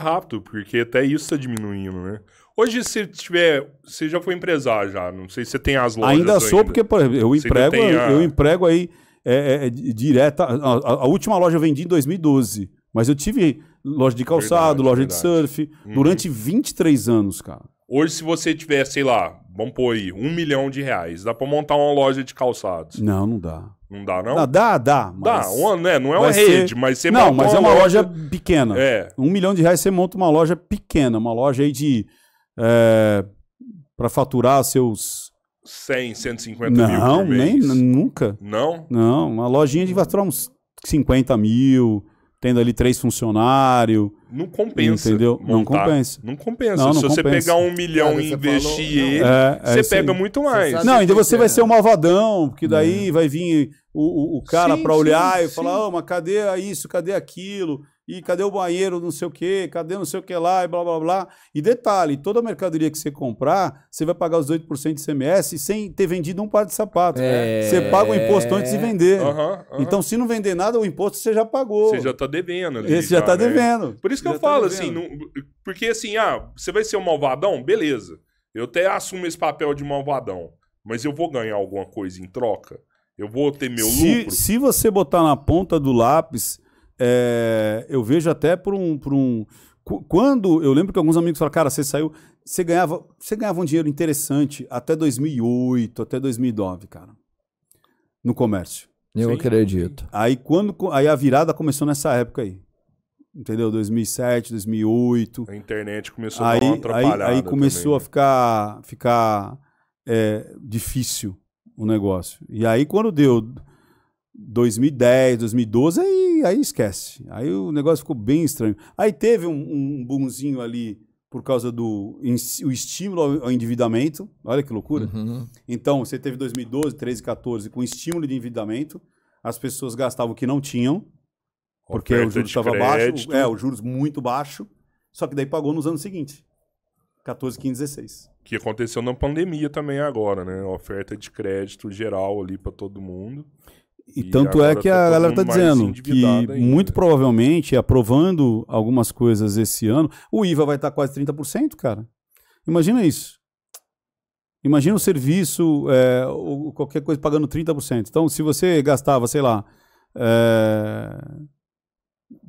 rápido, porque até isso tá diminuindo, né? Hoje, se tiver. Você já foi empresário já, não sei se você tem as lojas. Ainda sou, ainda. porque, por exemplo, eu emprego, a... eu emprego aí é, é, é direta. A, a, última loja eu vendi em 2012. Mas eu tive loja de calçado, verdade, loja verdade. de surf, uhum. durante 23 anos, cara. Hoje, se você tiver, sei lá, vamos pôr aí, um milhão de reais. Dá pra montar uma loja de calçados. Não, não dá. Não dá, não? Dá, dá. Dá, dá uma, né? não é uma rede, ser... mas você Não, mas é uma loja, loja pequena. É. Um milhão de reais você monta uma loja pequena, uma loja aí de. É, para faturar seus. 100, 150 não, mil. Não, nem, nunca. Não? Não, uma lojinha de faturar uns 50 mil tendo ali três funcionários. Não compensa. Entendeu? Montar. Não compensa. Não compensa. Não, não Se compensa. você pegar um milhão e investir falou, é, é você pega aí. muito mais. Então você não, ainda você vai ser um malvadão, porque daí é. vai vir o, o, o cara para olhar sim, e falar: oh, mas cadê isso, cadê aquilo? e cadê o banheiro, não sei o quê, cadê não sei o que lá, e blá blá blá. E detalhe, toda a mercadoria que você comprar, você vai pagar os 8% de CMS sem ter vendido um par de sapatos É... Você paga o imposto antes de vender. Uhum, uhum. Então, se não vender nada, o imposto você já pagou. Você já está devendo. Ali, Esse já está né? devendo. Por isso que já eu tá falo, assim, devendo. assim, não, porque assim, ah, você vai ser um malvadão? Beleza. Eu até assumo esse papel de malvadão, mas eu vou ganhar alguma coisa em troca. Eu vou ter meu se, lucro. Se você botar na ponta do lápis é, eu vejo até por um, por um. Quando. Eu lembro que alguns amigos falaram, cara, você saiu. Você ganhava, você ganhava um dinheiro interessante até 2008, até 2009, cara. No comércio. Eu Sim. acredito. Aí, quando, aí a virada começou nessa época aí entendeu? 2007, 2008. A internet começou aí, a dar uma atrapalhada. Aí, aí começou também, a né? ficar, ficar é, difícil o negócio. E aí quando deu 2010, 2012, aí, aí esquece. Aí o negócio ficou bem estranho. Aí teve um, um ali por causa do o estímulo ao endividamento. Olha que loucura. Uhum. Então, você teve 2012, 13, 14 com estímulo de endividamento. As pessoas gastavam o que não tinham, porque o juros estava baixo. É, o juros muito baixo. Só que daí pagou nos anos seguintes. 14, 15, 16. Que aconteceu na pandemia também agora, né? Oferta de crédito geral ali para todo mundo. E, e tanto é que tá a galera está dizendo que ainda. muito né? provavelmente, aprovando algumas coisas esse ano, o IVA vai estar tá quase 30%, cara. Imagina isso. Imagina o serviço, é, ou qualquer coisa pagando 30%. Então, se você gastava, sei lá, é,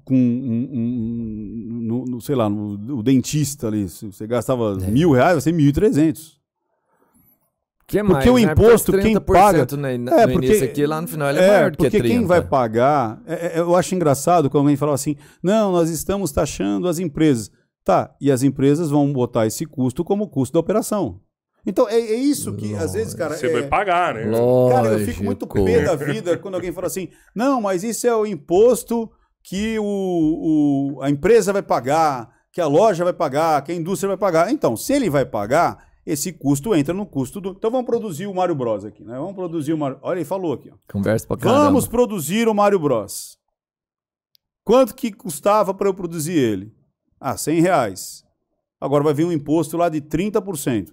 com um, um, um no, no, sei lá, no, o dentista ali, se você gastava é. mil reais, vai ser mil e trezentos. Que é mais, né? porque o imposto, né? quem paga. No, é, porque, início aqui, lá no final ele é, é maior do porque 30. quem vai pagar. É, é, eu acho engraçado quando alguém fala assim: não, nós estamos taxando as empresas. Tá, e as empresas vão botar esse custo como custo da operação. Então, é, é isso que Lógico. às vezes, cara. Você é... vai pagar, né? Lógico. Cara, eu fico muito pé da vida quando alguém fala assim: não, mas isso é o imposto que o, o, a empresa vai pagar, que a loja vai pagar, que a indústria vai pagar. Então, se ele vai pagar esse custo entra no custo do. Então vamos produzir o Mario Bros aqui, né? Vamos produzir o Mario. Olha, ele falou aqui, ó. Conversa pra caramba. Vamos produzir o Mario Bros. Quanto que custava para eu produzir ele? Ah, 100 reais. Agora vai vir um imposto lá de 30%.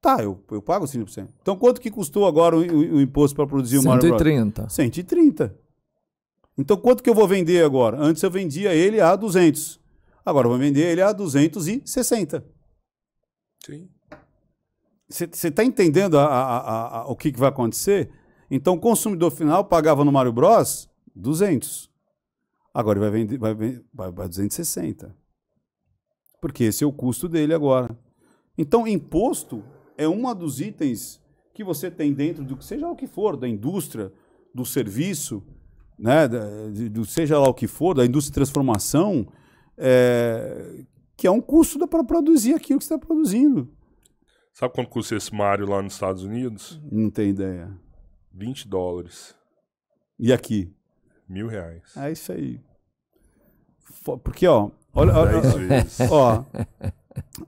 Tá, eu, eu pago 30%. Então quanto que custou agora o, o, o imposto para produzir o 130. Mario Bros? 130. 130. Então quanto que eu vou vender agora? Antes eu vendia ele a 200. Agora eu vou vender ele a 260. Sim. Você está entendendo a, a, a, o que, que vai acontecer? Então, o consumidor final pagava no Mario Bros 200. Agora ele vai vender vai, vai, vai 260. Porque esse é o custo dele agora. Então, imposto é um dos itens que você tem dentro do que seja o que for, da indústria, do serviço, né, do seja lá o que for, da indústria de transformação, é, que é um custo para produzir aquilo que você está produzindo. Sabe quanto custa esse Mario lá nos Estados Unidos? Não tenho ideia. 20 dólares. E aqui? Mil reais. É isso aí. Porque, ó, olha. É olha é ó,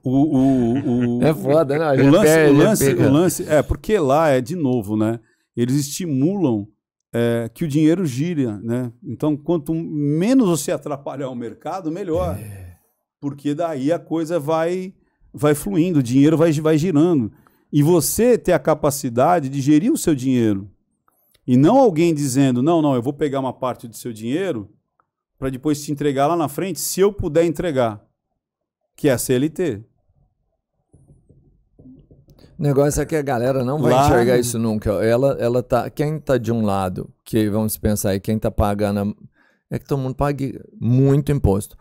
o, o, o, é foda, né? O lance, o, lance, o lance. É, porque lá é de novo, né? Eles estimulam é, que o dinheiro gire, né? Então, quanto menos você atrapalhar o mercado, melhor. É. Porque daí a coisa vai vai fluindo, o dinheiro vai, vai girando. E você ter a capacidade de gerir o seu dinheiro. E não alguém dizendo, não, não, eu vou pegar uma parte do seu dinheiro para depois te entregar lá na frente, se eu puder entregar, que é a CLT. O negócio é que a galera não vai lá... enxergar isso nunca. Ela, ela tá, quem está de um lado, que vamos pensar aí, quem está pagando, a... é que todo mundo pague muito imposto.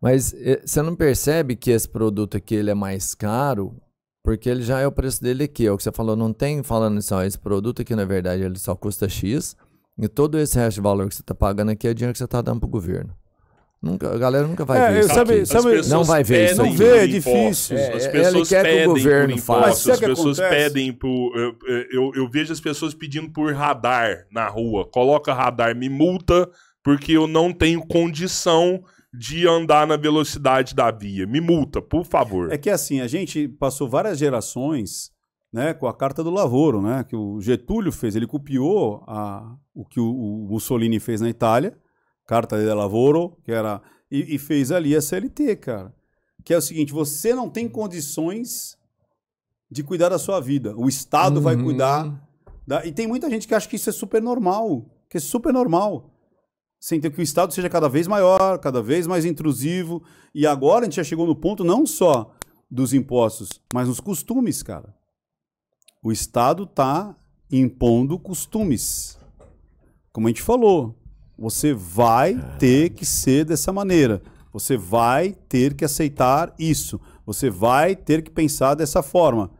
Mas eh, você não percebe que esse produto aqui ele é mais caro? Porque ele já é o preço dele aqui. É o que você falou, não tem falando só assim, esse produto aqui na verdade ele só custa X. E todo esse resto de valor que você está pagando aqui é dinheiro que você está dando para o governo. Nunca, a galera nunca vai é, ver isso. Sabe, sabe, não vai ver isso. Não vê, é difícil. É, as pessoas pedem que o governo por impostos. As pessoas acontece? pedem por. Eu, eu, eu, vejo as pessoas pedindo por radar na rua. Coloca radar, me multa, porque eu não tenho condição de andar na velocidade da via. Me multa, por favor. É que assim, a gente passou várias gerações né, com a Carta do Lavoro, né, que o Getúlio fez. Ele copiou a, o que o, o Mussolini fez na Itália, Carta de Lavoro, que era. E, e fez ali a CLT, cara. Que é o seguinte: você não tem condições de cuidar da sua vida. O Estado uhum. vai cuidar. Da... E tem muita gente que acha que isso é super normal. Que é super normal sem ter que o Estado seja cada vez maior, cada vez mais intrusivo. E agora a gente já chegou no ponto não só dos impostos, mas nos costumes, cara. O Estado está impondo costumes. Como a gente falou, você vai ter que ser dessa maneira. Você vai ter que aceitar isso. Você vai ter que pensar dessa forma.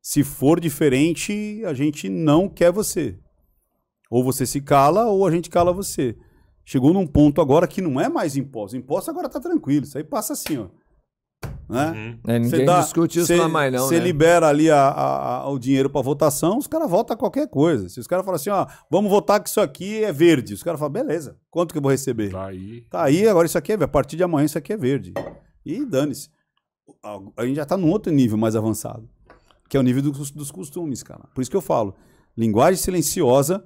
Se for diferente, a gente não quer você. Ou você se cala ou a gente cala você chegou num ponto agora que não é mais imposto. Imposto agora tá tranquilo. Isso aí passa assim, ó. Né? Uhum. É, ninguém dá, discute isso cê, lá mais, não. Você né? libera ali a, a, a, o dinheiro para votação, os caras votam qualquer coisa. Se os caras falam assim, ó, vamos votar que isso aqui é verde. Os caras falam, beleza, quanto que eu vou receber? Tá aí. Tá aí, agora isso aqui é A partir de amanhã isso aqui é verde. E dane-se. A, a, gente já tá num outro nível mais avançado, que é o nível do, dos costumes, cara. Por isso que eu falo, linguagem silenciosa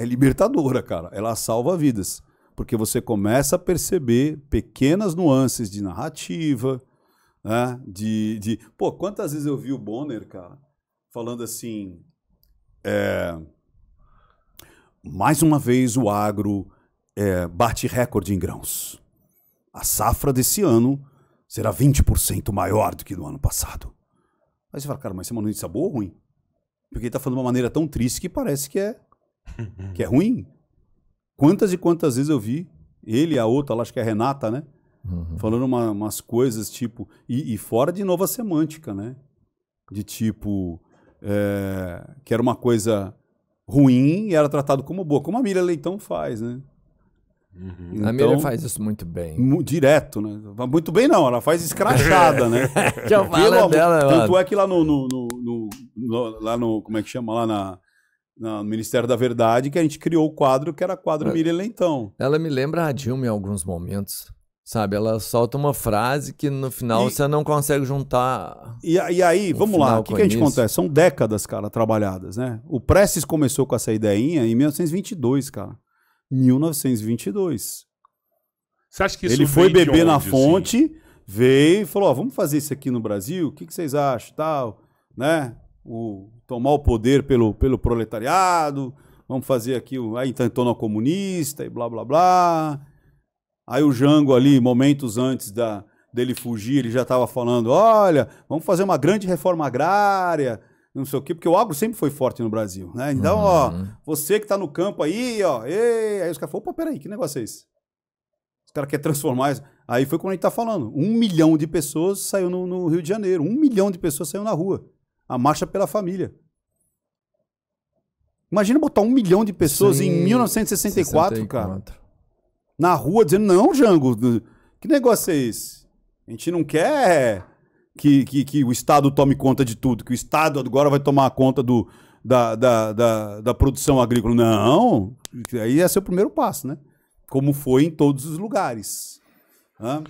é libertadora, cara. Ela salva vidas. Porque você começa a perceber pequenas nuances de narrativa, né? De, de... Pô, quantas vezes eu vi o Bonner, cara, falando assim. É... Mais uma vez o agro é, bate recorde em grãos. A safra desse ano será 20% maior do que do ano passado. Aí você fala, cara, mas isso é uma notícia boa ou ruim? Porque ele está falando de uma maneira tão triste que parece que é que é ruim. Quantas e quantas vezes eu vi ele e a outra, acho que é a Renata, né? Uhum. Falando uma, umas coisas tipo. E, e, fora de nova semântica, né? De tipo. É, que era uma coisa ruim e era tratado como boa, como a Miriam Leitão faz, né? Uhum. Então, a Miriam então, faz isso muito bem. Direto, né? Muito bem, não, ela faz escrachada, né? Que eu falo dela, tanto mano. é que lá no, no, no, no, lá no. Como é que chama? Lá na no Ministério da Verdade que a gente criou o quadro que era quadro é. Miriam lentão Ela me lembra a Dilma em alguns momentos. Sabe, ela solta uma frase que no final e, você não consegue juntar. E, e aí, vamos lá, o que, que a gente acontece? São décadas, cara, trabalhadas, né? O Prestes começou com essa ideinha em 1922, cara. 1922. Você acha que isso Ele foi beber na assim? fonte, assim? veio e falou: ó, vamos fazer isso aqui no Brasil, o que, que vocês acham tal, né? o tomar o poder pelo, pelo proletariado, vamos fazer aqui o aí tá, então comunista e blá blá blá. Aí o Jango ali, momentos antes da dele fugir, ele já estava falando: "Olha, vamos fazer uma grande reforma agrária, não sei o quê, porque o agro sempre foi forte no Brasil, né? Então, uhum. ó, você que está no campo aí, ó, ei, aí os caras falaram: "Opa, peraí, que negócio é esse?" Os caras querem transformar isso. Aí foi quando a gente está falando. Um milhão de pessoas saiu no, no Rio de Janeiro. Um milhão de pessoas saiu na rua a Marcha pela Família. Imagina botar um milhão de pessoas Sim, em 1964, 64. cara. Na rua dizendo, não, Jango, que negócio é esse? A gente não quer que, que, que o Estado tome conta de tudo, que o Estado agora vai tomar conta do, da, da, da, da produção agrícola. Não, aí é seu primeiro passo, né? Como foi em todos os lugares. Hã?